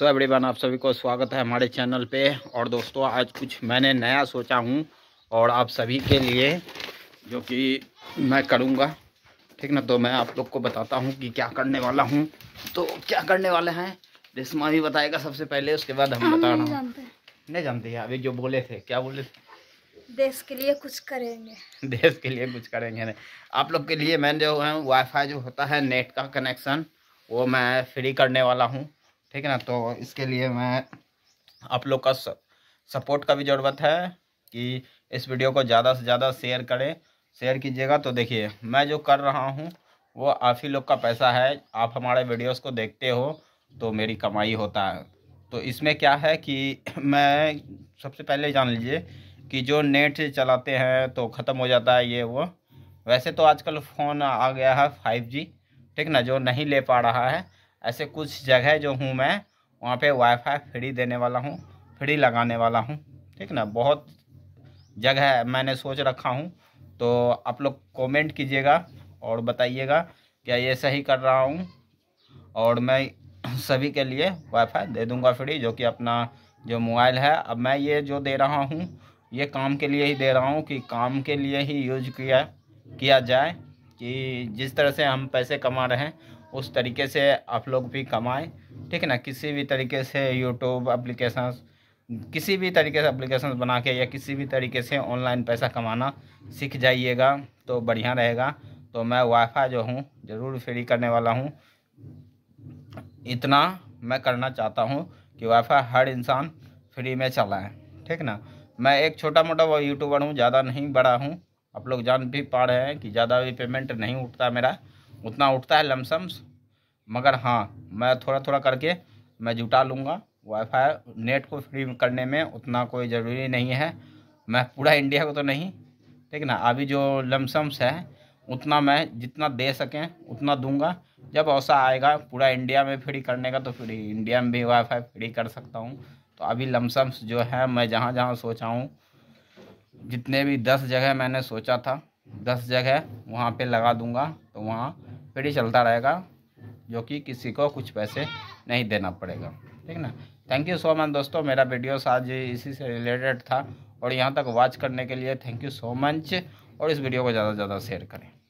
तो एवरीवन आप सभी को स्वागत है हमारे चैनल पे और दोस्तों आज कुछ मैंने नया सोचा हूँ और आप सभी के लिए जो कि मैं करूँगा ठीक ना तो मैं आप लोग को बताता हूँ कि क्या करने वाला हूँ तो क्या करने वाले हैं रिश्मा भी बताएगा सबसे पहले उसके बाद हम बता रहा हूँ नहीं जानते अभी जो बोले थे क्या बोले थे देश के लिए कुछ करेंगे देश के लिए कुछ करेंगे नहीं आप लोग के लिए मैं जो है वाईफाई जो होता है नेट का कनेक्शन वो मैं फ्री करने वाला हूँ ठीक है ना तो इसके लिए मैं आप लोग का सपोर्ट का भी ज़रूरत है कि इस वीडियो को ज़्यादा से ज़्यादा शेयर करें शेयर कीजिएगा तो देखिए मैं जो कर रहा हूँ वो आप ही लोग का पैसा है आप हमारे वीडियोस को देखते हो तो मेरी कमाई होता है तो इसमें क्या है कि मैं सबसे पहले जान लीजिए कि जो नेट चलाते हैं तो ख़त्म हो जाता है ये वो वैसे तो आजकल फ़ोन आ गया है फाइव जी ठीक ना जो नहीं ले पा रहा है ऐसे कुछ जगह जो हूँ मैं वहाँ पे वाईफाई फ्री देने वाला हूँ फ्री लगाने वाला हूँ ठीक ना बहुत जगह मैंने सोच रखा हूँ तो आप लोग कमेंट कीजिएगा और बताइएगा क्या ये सही कर रहा हूँ और मैं सभी के लिए वाईफाई दे दूँगा फ्री जो कि अपना जो मोबाइल है अब मैं ये जो दे रहा हूँ ये काम के लिए ही दे रहा हूँ कि काम के लिए ही यूज किया किया जाए कि जिस तरह से हम पैसे कमा रहे हैं उस तरीके से आप लोग भी कमाएं ठीक है ना किसी भी तरीके से यूट्यूब अप्लीकेशन किसी भी तरीके से अप्लीकेशन बना के या किसी भी तरीके से ऑनलाइन पैसा कमाना सीख जाइएगा तो बढ़िया रहेगा तो मैं वाईफाई जो हूँ ज़रूर फ्री करने वाला हूँ इतना मैं करना चाहता हूँ कि वाईफाई हर इंसान फ्री में चलाएँ ठीक ना मैं एक छोटा मोटा वो यूट्यूबर हूँ ज़्यादा नहीं बड़ा हूँ आप लोग जान भी पा रहे हैं कि ज़्यादा भी पेमेंट नहीं उठता मेरा उतना उठता है लमसम्स मगर हाँ मैं थोड़ा थोड़ा करके मैं जुटा लूँगा वाईफाई नेट को फ्री करने में उतना कोई ज़रूरी नहीं है मैं पूरा इंडिया को तो नहीं ठीक ना अभी जो लमसम्स है उतना मैं जितना दे सकें उतना दूंगा जब ऐसा आएगा पूरा इंडिया में फ्री करने का तो फिर इंडिया में भी वाईफाई फ्री कर सकता हूँ तो अभी लमसम्स जो है मैं जहाँ जहाँ सोचा हूँ जितने भी दस जगह मैंने सोचा था दस जगह वहाँ पे लगा दूँगा तो वहाँ फिर ही चलता रहेगा जो कि किसी को कुछ पैसे नहीं देना पड़ेगा ठीक ना थैंक यू सो मच दोस्तों मेरा वीडियो आज इसी से रिलेटेड था और यहाँ तक वॉच करने के लिए थैंक यू सो मच और इस वीडियो को ज़्यादा से ज़्यादा शेयर करें